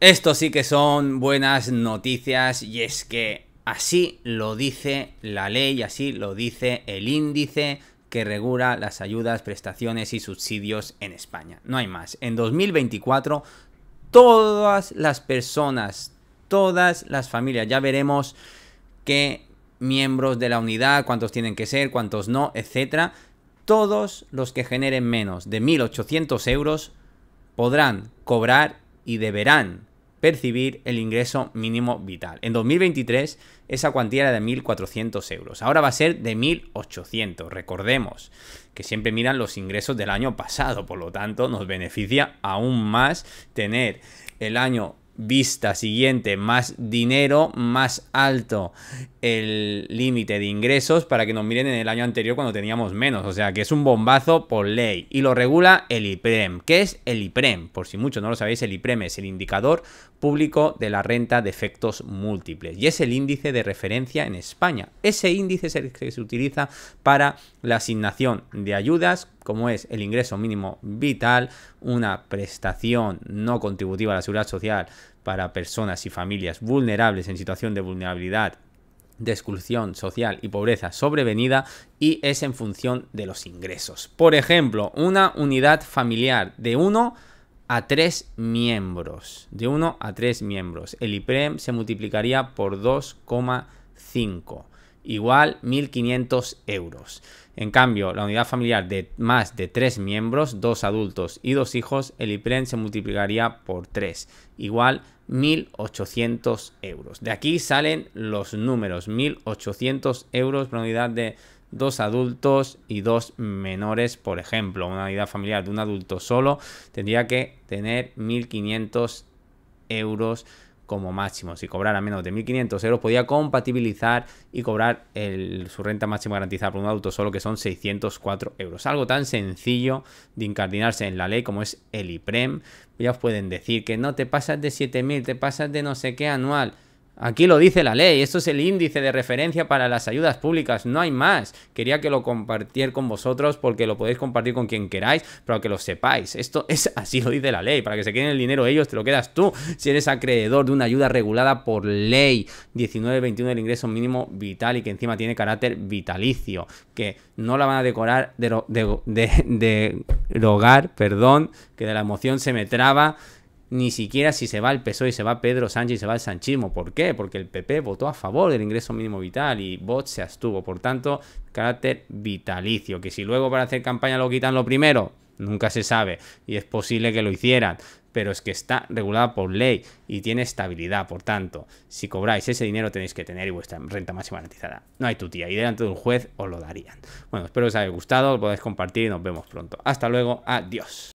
Esto sí que son buenas noticias y es que así lo dice la ley, así lo dice el índice que regula las ayudas, prestaciones y subsidios en España. No hay más. En 2024 todas las personas, todas las familias, ya veremos qué miembros de la unidad, cuántos tienen que ser, cuántos no, etcétera, todos los que generen menos de 1.800 euros podrán cobrar y deberán percibir el ingreso mínimo vital. En 2023 esa cuantía era de 1.400 euros, ahora va a ser de 1.800, recordemos que siempre miran los ingresos del año pasado, por lo tanto nos beneficia aún más tener el año vista siguiente, más dinero, más alto el límite de ingresos para que nos miren en el año anterior cuando teníamos menos. O sea que es un bombazo por ley y lo regula el IPREM. ¿Qué es el IPREM? Por si muchos no lo sabéis, el IPREM es el indicador público de la renta de efectos múltiples y es el índice de referencia en España. Ese índice es el que se utiliza para la asignación de ayudas como es el ingreso mínimo vital, una prestación no contributiva a la seguridad social para personas y familias vulnerables en situación de vulnerabilidad de exclusión social y pobreza sobrevenida y es en función de los ingresos. Por ejemplo, una unidad familiar de 1 a 3 miembros. De 1 a 3 miembros. El IPREM se multiplicaría por 2,5 igual 1.500 euros. En cambio, la unidad familiar de más de tres miembros, dos adultos y dos hijos, el IPREN se multiplicaría por 3, igual 1.800 euros. De aquí salen los números, 1.800 euros por unidad de dos adultos y dos menores, por ejemplo. Una unidad familiar de un adulto solo tendría que tener 1.500 euros como máximo. Si cobrara menos de 1.500 euros, podía compatibilizar y cobrar su renta máxima garantizada por un auto solo, que son 604 euros. Algo tan sencillo de incardinarse en la ley como es el IPREM. Ya os pueden decir que no te pasas de 7.000, te pasas de no sé qué anual. Aquí lo dice la ley, esto es el índice de referencia para las ayudas públicas, no hay más. Quería que lo compartiera con vosotros porque lo podéis compartir con quien queráis, pero que lo sepáis. Esto es así lo dice la ley, para que se queden el dinero ellos te lo quedas tú si eres acreedor de una ayuda regulada por ley 1921 del ingreso mínimo vital y que encima tiene carácter vitalicio, que no la van a decorar de, de, perdón, que de la emoción se me traba ni siquiera si se va el PSOE, se va Pedro Sánchez y se va el sanchismo. ¿Por qué? Porque el PP votó a favor del ingreso mínimo vital y Bot se abstuvo. Por tanto, carácter vitalicio. Que si luego para hacer campaña lo quitan lo primero, nunca se sabe. Y es posible que lo hicieran. Pero es que está regulada por ley y tiene estabilidad. Por tanto, si cobráis ese dinero tenéis que tener vuestra renta máxima garantizada. No hay tutía. Y delante de un juez os lo darían. Bueno, espero que os haya gustado. Lo compartir y nos vemos pronto. Hasta luego. Adiós.